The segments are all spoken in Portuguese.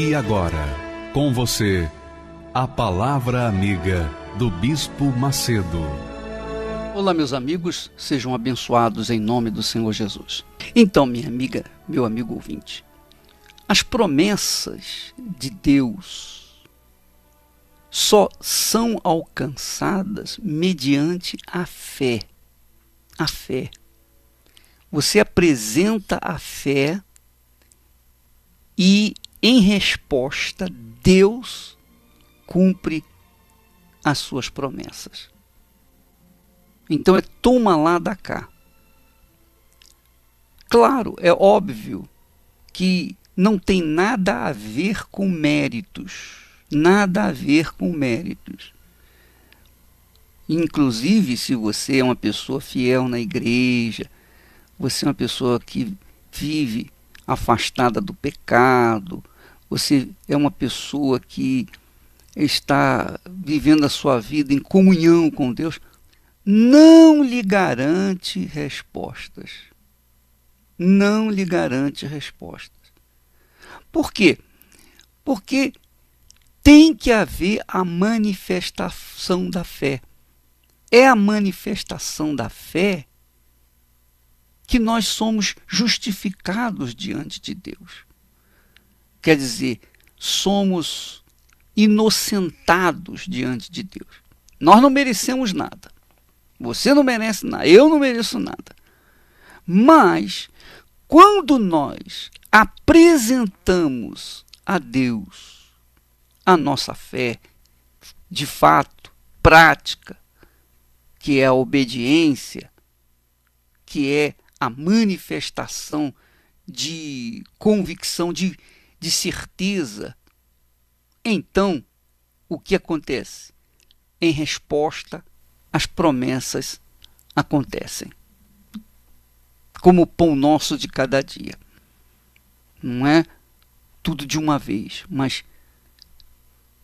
E agora, com você, a Palavra Amiga do Bispo Macedo. Olá, meus amigos, sejam abençoados em nome do Senhor Jesus. Então, minha amiga, meu amigo ouvinte, as promessas de Deus só são alcançadas mediante a fé. A fé. Você apresenta a fé e em resposta, Deus cumpre as suas promessas. Então é toma lá da cá. Claro, é óbvio que não tem nada a ver com méritos. Nada a ver com méritos. Inclusive, se você é uma pessoa fiel na igreja, você é uma pessoa que vive afastada do pecado, você é uma pessoa que está vivendo a sua vida em comunhão com Deus, não lhe garante respostas. Não lhe garante respostas. Por quê? Porque tem que haver a manifestação da fé. É a manifestação da fé que nós somos justificados diante de Deus. Quer dizer, somos inocentados diante de Deus. Nós não merecemos nada. Você não merece nada, eu não mereço nada. Mas quando nós apresentamos a Deus a nossa fé de fato, prática, que é a obediência, que é a manifestação de convicção, de, de certeza, então o que acontece? Em resposta, as promessas acontecem. Como o pão nosso de cada dia. Não é tudo de uma vez, mas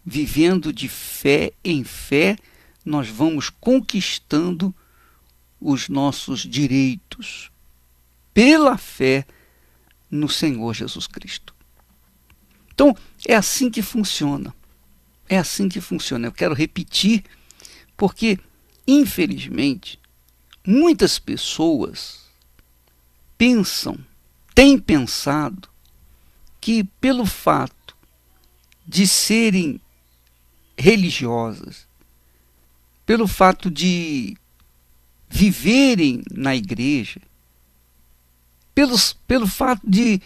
vivendo de fé em fé, nós vamos conquistando os nossos direitos, pela fé no Senhor Jesus Cristo. Então, é assim que funciona. É assim que funciona. Eu quero repetir, porque, infelizmente, muitas pessoas pensam, têm pensado, que pelo fato de serem religiosas, pelo fato de viverem na igreja, pelos, pelo fato de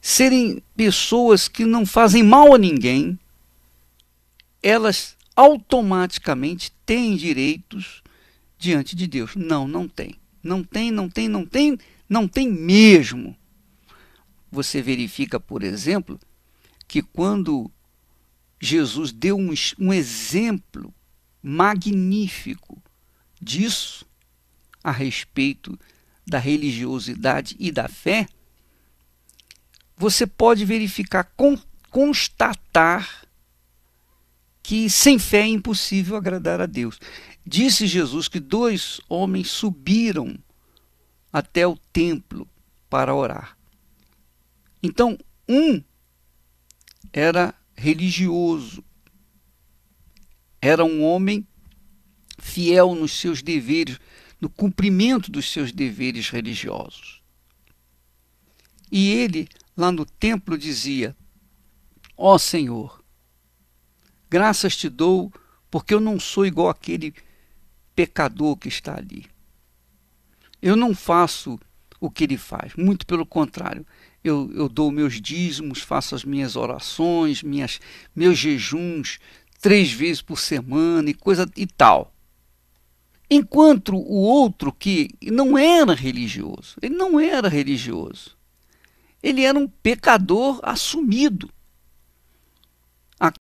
serem pessoas que não fazem mal a ninguém, elas automaticamente têm direitos diante de Deus. Não, não tem. Não tem, não tem, não tem, não tem mesmo. Você verifica, por exemplo, que quando Jesus deu um, um exemplo magnífico disso a respeito da religiosidade e da fé, você pode verificar, con constatar que sem fé é impossível agradar a Deus. Disse Jesus que dois homens subiram até o templo para orar. Então, um era religioso, era um homem fiel nos seus deveres, no cumprimento dos seus deveres religiosos. E ele, lá no templo, dizia: Ó oh Senhor, graças te dou, porque eu não sou igual aquele pecador que está ali. Eu não faço o que ele faz, muito pelo contrário. Eu, eu dou meus dízimos, faço as minhas orações, minhas, meus jejuns três vezes por semana e coisa e tal. Enquanto o outro que não era religioso, ele não era religioso, ele era um pecador assumido.